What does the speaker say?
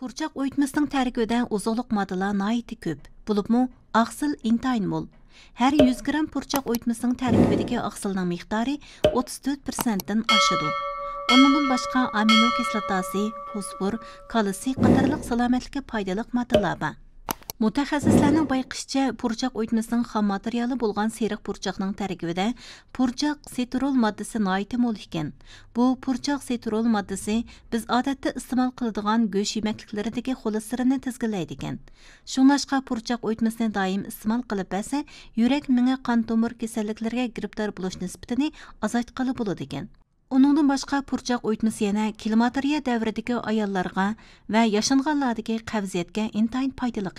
پۇرچاق ئويۇتمىسىنىڭ تەركىبىدە ئوزۇقلۇق ماددىلار ناھايىتى كۆپ بولۇپمۇ ئاقسىل ئىنتايىن مول ھەر 100 gram پۇرچاق ئويۇتمىسىنىڭ تەركىبىدىكى ئاقسىلنىڭ مىقدارى 34 پىرسەنتتىن ئاشىدۇ ئۇنىڭدىن باشقا ئامىنو كىسلاتاسى فوسفور كالتسىي قاتارلىق سالامەتلىككە پايدىلىق ماددىلار بار mutaxassislarning bayqışça purchaq o'tmasining xom materiali bo'lgan seriq purchaqning tarkibida purchaq setrol moddasi nəyitə mol ekan Bu purchaq setrol moddasi biz odatda iste'mol qiladigan go'sht yemakliklaridagi xolesterini tizginləydi ekan Şunlaşqa purchaq o'tmasini doim iste'mol qilib bəsə, yurak miңə qon tomir kasalliklarga giribdor bo'lish nisbatini azaytqalı bo'ladi ekan. uningdan boshqa purchaq o'tmasi yana klimatoriya davridagi ayollarga va yashanganlardagi qabziyatga intayin foydali